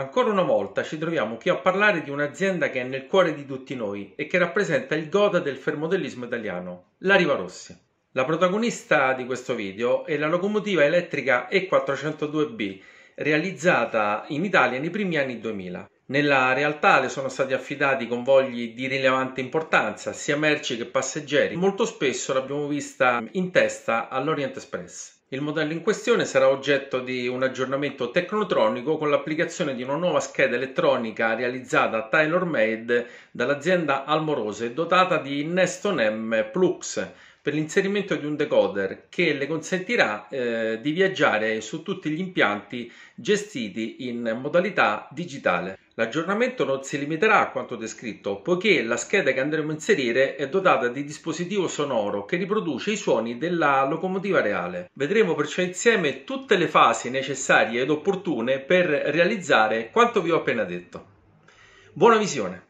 Ancora una volta ci troviamo qui a parlare di un'azienda che è nel cuore di tutti noi e che rappresenta il goda del fermodellismo italiano, la Riva Rossi. La protagonista di questo video è la locomotiva elettrica E402B, realizzata in Italia nei primi anni 2000. Nella realtà le sono stati affidati convogli di rilevante importanza, sia merci che passeggeri. Molto spesso l'abbiamo vista in testa all'Orient Express. Il modello in questione sarà oggetto di un aggiornamento tecnotronico con l'applicazione di una nuova scheda elettronica realizzata a made dall'azienda Almorose, dotata di Neston M Plus per l'inserimento di un decoder che le consentirà eh, di viaggiare su tutti gli impianti gestiti in modalità digitale. L'aggiornamento non si limiterà a quanto descritto, poiché la scheda che andremo a inserire è dotata di dispositivo sonoro che riproduce i suoni della locomotiva reale. Vedremo perciò insieme tutte le fasi necessarie ed opportune per realizzare quanto vi ho appena detto. Buona visione!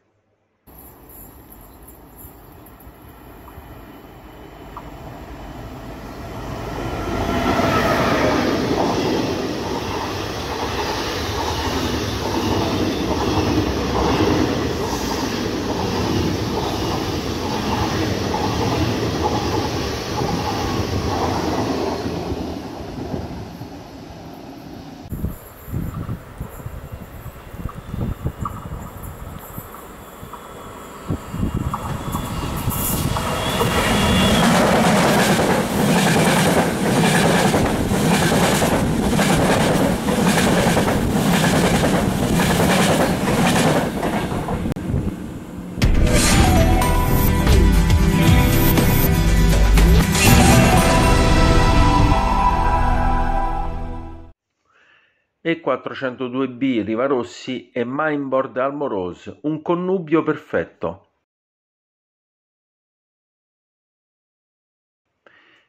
E402B Rivarossi e Mainborg Almorose, un connubio perfetto.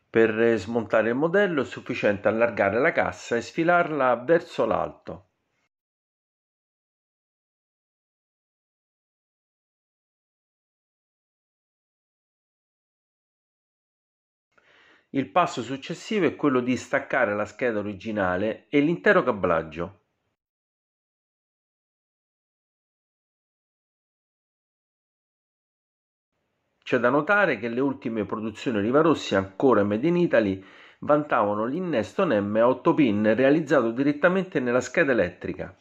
Per smontare il modello è sufficiente allargare la cassa e sfilarla verso l'alto. Il passo successivo è quello di staccare la scheda originale e l'intero cablaggio. C'è da notare che le ultime produzioni Rivarossi, ancora made in Italy, vantavano l'innesto NEM a 8 pin realizzato direttamente nella scheda elettrica.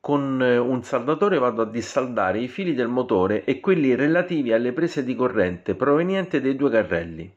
con eh, un saldatore vado a dissaldare i fili del motore e quelli relativi alle prese di corrente proveniente dai due carrelli.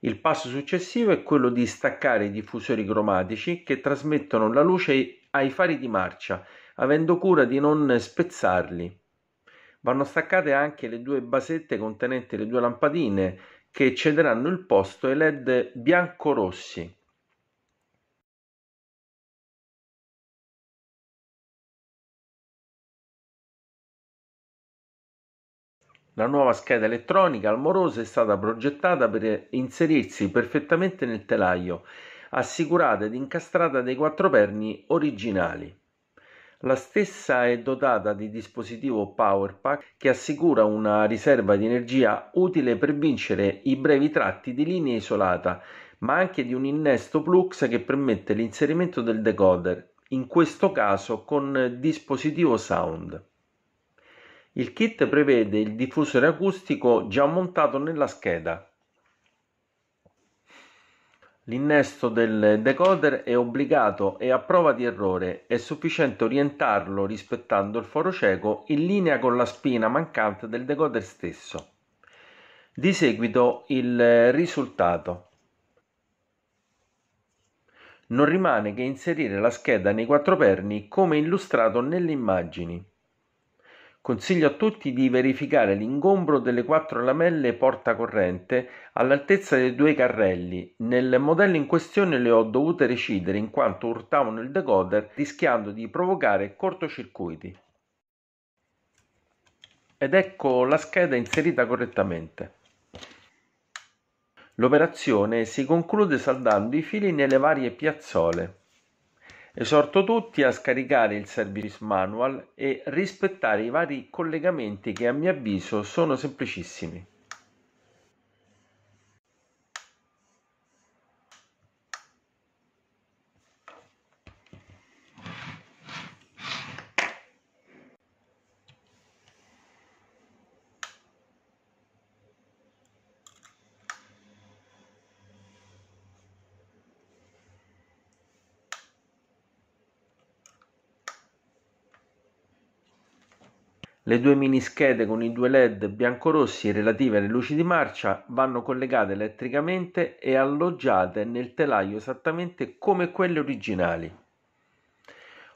Il passo successivo è quello di staccare i diffusori cromatici che trasmettono la luce ai fari di marcia, avendo cura di non spezzarli. Vanno staccate anche le due basette contenenti le due lampadine che cederanno il posto ai led bianco-rossi. La nuova scheda elettronica al moroso è stata progettata per inserirsi perfettamente nel telaio, assicurata ed incastrata dei quattro perni originali. La stessa è dotata di dispositivo Power Pack che assicura una riserva di energia utile per vincere i brevi tratti di linea isolata, ma anche di un innesto Plux che permette l'inserimento del decoder, in questo caso con dispositivo sound. Il kit prevede il diffusore acustico già montato nella scheda. L'innesto del decoder è obbligato e a prova di errore, è sufficiente orientarlo rispettando il foro cieco in linea con la spina mancante del decoder stesso. Di seguito il risultato. Non rimane che inserire la scheda nei quattro perni come illustrato nelle immagini. Consiglio a tutti di verificare l'ingombro delle quattro lamelle porta corrente all'altezza dei due carrelli. Nel modello in questione le ho dovute recidere in quanto urtavano il decoder rischiando di provocare cortocircuiti. Ed ecco la scheda inserita correttamente. L'operazione si conclude saldando i fili nelle varie piazzole. Esorto tutti a scaricare il Service Manual e rispettare i vari collegamenti che a mio avviso sono semplicissimi. Le due mini schede con i due led biancorossi relative alle luci di marcia vanno collegate elettricamente e alloggiate nel telaio esattamente come quelle originali.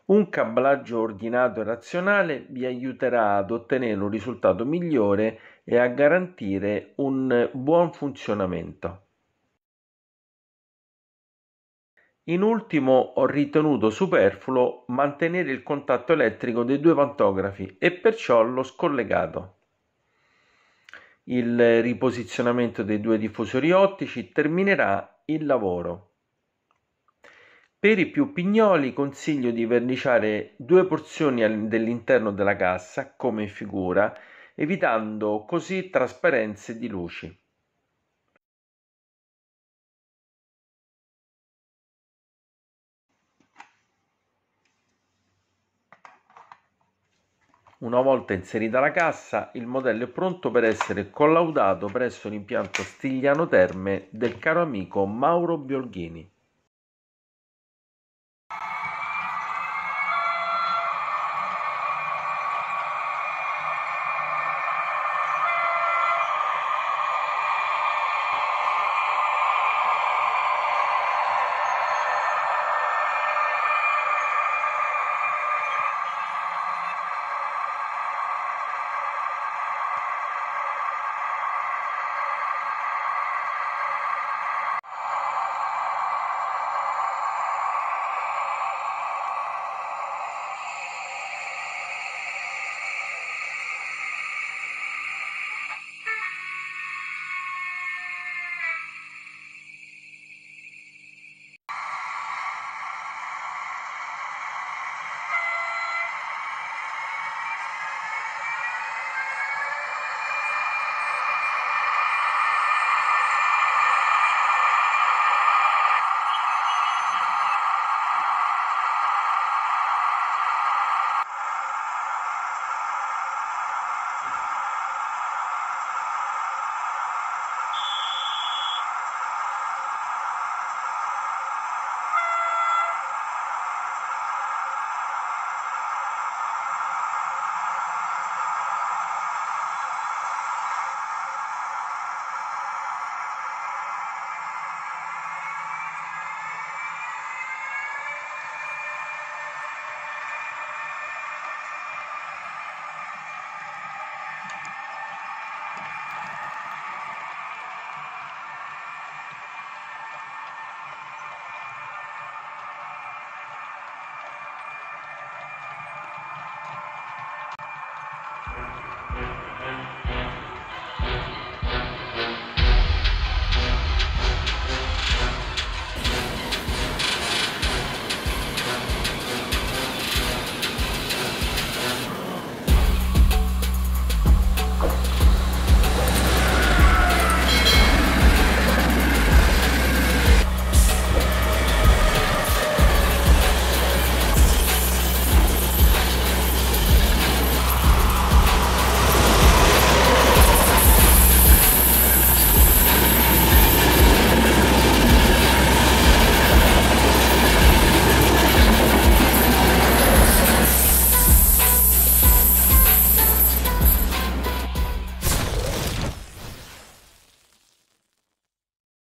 Un cablaggio ordinato e razionale vi aiuterà ad ottenere un risultato migliore e a garantire un buon funzionamento. In ultimo ho ritenuto superfluo mantenere il contatto elettrico dei due pantografi e perciò l'ho scollegato. Il riposizionamento dei due diffusori ottici terminerà il lavoro. Per i più pignoli consiglio di verniciare due porzioni dell'interno della cassa come in figura, evitando così trasparenze di luci. Una volta inserita la cassa, il modello è pronto per essere collaudato presso l'impianto Stigliano Terme del caro amico Mauro Biolghini.